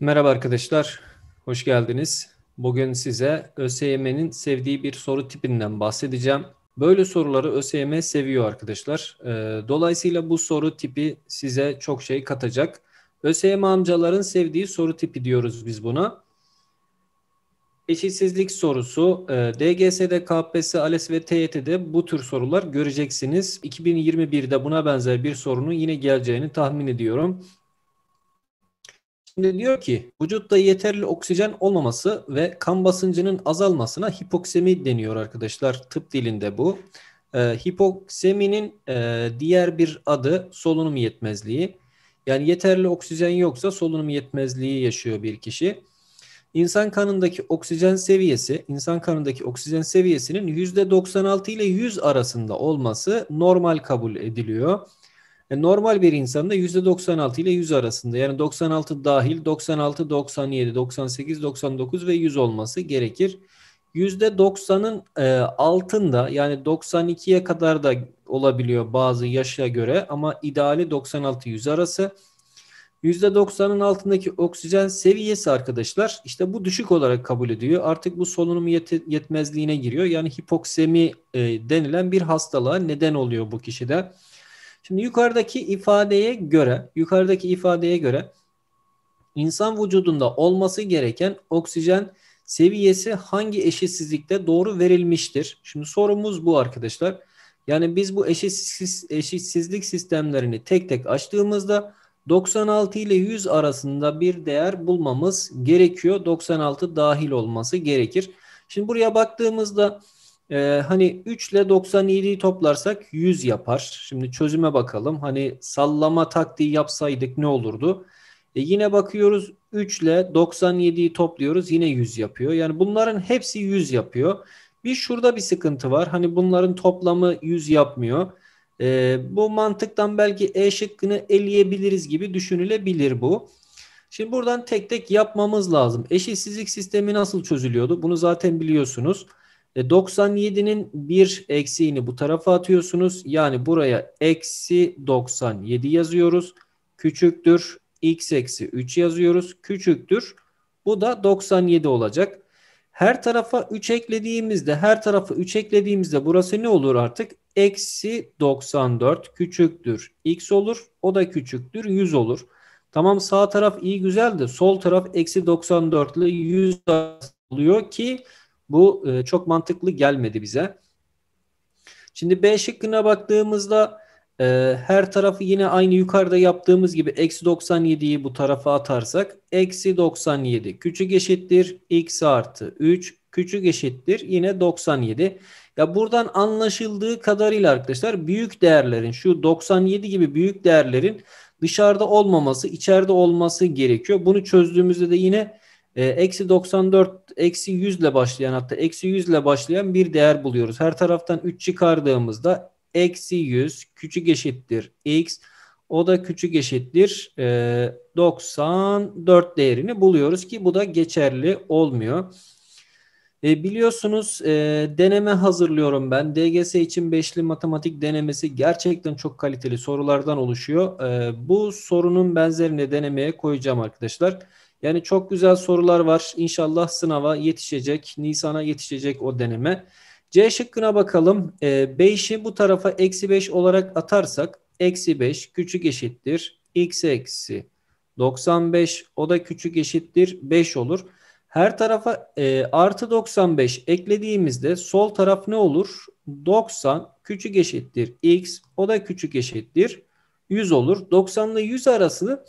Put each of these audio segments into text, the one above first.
Merhaba arkadaşlar, hoş geldiniz. Bugün size ÖSYM'nin sevdiği bir soru tipinden bahsedeceğim. Böyle soruları ÖSYM seviyor arkadaşlar. Ee, dolayısıyla bu soru tipi size çok şey katacak. ÖSYM amcaların sevdiği soru tipi diyoruz biz buna. Eşitsizlik sorusu. E, DGS'de, KPSS, ALES ve TYT'de bu tür sorular göreceksiniz. 2021'de buna benzer bir sorunun yine geleceğini tahmin ediyorum. Şimdi diyor ki vücutta yeterli oksijen olmaması ve kan basıncının azalmasına hipoksemi deniyor arkadaşlar. Tıp dilinde bu. E, hipokseminin e, diğer bir adı solunum yetmezliği. Yani yeterli oksijen yoksa solunum yetmezliği yaşıyor bir kişi. İnsan kanındaki oksijen seviyesi, insan kanındaki oksijen seviyesinin %96 ile 100 arasında olması normal kabul ediliyor. Yani e, normal bir insanda %96 ile 100 arasında yani 96 dahil 96, 97, 98, 99 ve 100 olması gerekir. %90'ın e, altında yani 92'ye kadar da olabiliyor bazı yaşa göre ama ideali 96-100 arası. %90'ın altındaki oksijen seviyesi arkadaşlar işte bu düşük olarak kabul ediyor. Artık bu solunum yet- yetmezliğine giriyor. Yani hipoksemi e, denilen bir hastalığa neden oluyor bu kişide. Şimdi yukarıdaki ifadeye göre, yukarıdaki ifadeye göre insan vücudunda olması gereken oksijen seviyesi hangi eşitsizlikte doğru verilmiştir? Şimdi sorumuz bu arkadaşlar. Yani biz bu eşitsiz, eşitsizlik sistemlerini tek tek açtığımızda 96 ile 100 arasında bir değer bulmamız gerekiyor. 96 dahil olması gerekir. Şimdi buraya baktığımızda ee, hani 3 ile 97'yi toplarsak 100 yapar. Şimdi çözüme bakalım. Hani sallama taktiği yapsaydık ne olurdu? E yine bakıyoruz 3 ile 97'yi topluyoruz yine 100 yapıyor. Yani bunların hepsi 100 yapıyor. Bir şurada bir sıkıntı var. Hani bunların toplamı 100 yapmıyor. E, bu mantıktan belki E şıkkını eleyebiliriz gibi düşünülebilir bu. Şimdi buradan tek tek yapmamız lazım. Eşitsizlik sistemi nasıl çözülüyordu? Bunu zaten biliyorsunuz. E, 97'nin bir eksiğini bu tarafa atıyorsunuz. Yani buraya eksi 97 yazıyoruz. Küçüktür. X eksi 3 yazıyoruz. Küçüktür. Bu da 97 olacak. Her tarafa 3 eklediğimizde her tarafı 3 eklediğimizde burası ne olur artık? Eksi 94 küçüktür. X olur. O da küçüktür. 100 olur. Tamam sağ taraf iyi güzel de sol taraf eksi 94 ile 100 oluyor ki bu e, çok mantıklı gelmedi bize. Şimdi B şıkkına baktığımızda e, her tarafı yine aynı yukarıda yaptığımız gibi eksi 97'yi bu tarafa atarsak eksi 97 küçük eşittir x artı 3 küçük eşittir yine 97. Ya buradan anlaşıldığı kadarıyla arkadaşlar büyük değerlerin şu 97 gibi büyük değerlerin dışarıda olmaması içeride olması gerekiyor. Bunu çözdüğümüzde de yine e, eksi 94, eksi 100 ile başlayan hatta eksi 100 ile başlayan bir değer buluyoruz. Her taraftan 3 çıkardığımızda eksi 100 küçük eşittir x. O da küçük eşittir e, 94 değerini buluyoruz ki bu da geçerli olmuyor. E, biliyorsunuz e, deneme hazırlıyorum ben. DGS için beşli matematik denemesi gerçekten çok kaliteli sorulardan oluşuyor. E, bu sorunun benzerini denemeye koyacağım arkadaşlar. Yani çok güzel sorular var. İnşallah sınava yetişecek. Nisan'a yetişecek o deneme. C şıkkına bakalım. E, ee, 5'i bu tarafa eksi 5 olarak atarsak eksi 5 küçük eşittir. X eksi 95 o da küçük eşittir 5 olur. Her tarafa e, artı 95 eklediğimizde sol taraf ne olur? 90 küçük eşittir x o da küçük eşittir 100 olur. 90 ile 100 arası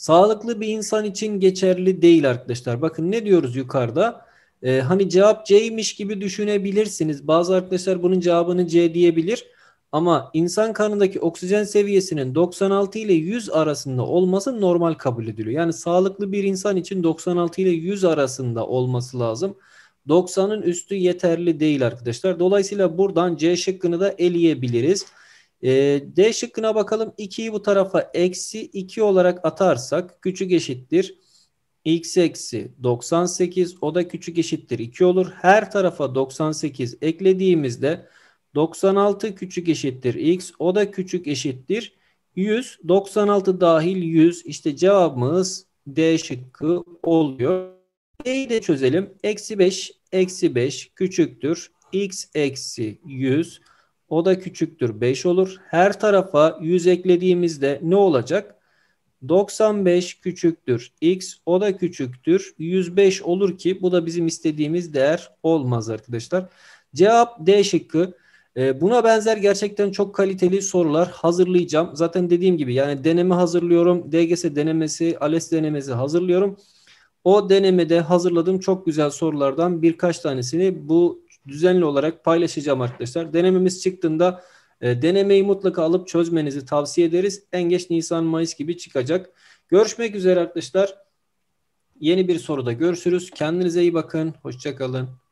sağlıklı bir insan için geçerli değil arkadaşlar. Bakın ne diyoruz yukarıda? Ee, hani cevap C'ymiş gibi düşünebilirsiniz. Bazı arkadaşlar bunun cevabını C diyebilir. Ama insan kanındaki oksijen seviyesinin 96 ile 100 arasında olması normal kabul ediliyor. Yani sağlıklı bir insan için 96 ile 100 arasında olması lazım. 90'ın üstü yeterli değil arkadaşlar. Dolayısıyla buradan C şıkkını da eleyebiliriz. E, D şıkkına bakalım. 2'yi bu tarafa eksi 2 olarak atarsak küçük eşittir. X eksi 98 o da küçük eşittir 2 olur. Her tarafa 98 eklediğimizde 96 küçük eşittir X o da küçük eşittir 100. 96 dahil 100 işte cevabımız D şıkkı oluyor. D'yi de çözelim. Eksi 5 eksi 5 küçüktür. X eksi 100 o da küçüktür 5 olur. Her tarafa 100 eklediğimizde ne olacak? 95 küçüktür x o da küçüktür 105 olur ki bu da bizim istediğimiz değer olmaz arkadaşlar. Cevap D şıkkı. E, buna benzer gerçekten çok kaliteli sorular hazırlayacağım. Zaten dediğim gibi yani deneme hazırlıyorum. DGS denemesi, ALES denemesi hazırlıyorum. O denemede hazırladığım çok güzel sorulardan birkaç tanesini bu düzenli olarak paylaşacağım arkadaşlar. Denememiz çıktığında e, denemeyi mutlaka alıp çözmenizi tavsiye ederiz. En geç Nisan Mayıs gibi çıkacak. Görüşmek üzere arkadaşlar. Yeni bir soruda görüşürüz. Kendinize iyi bakın. Hoşçakalın.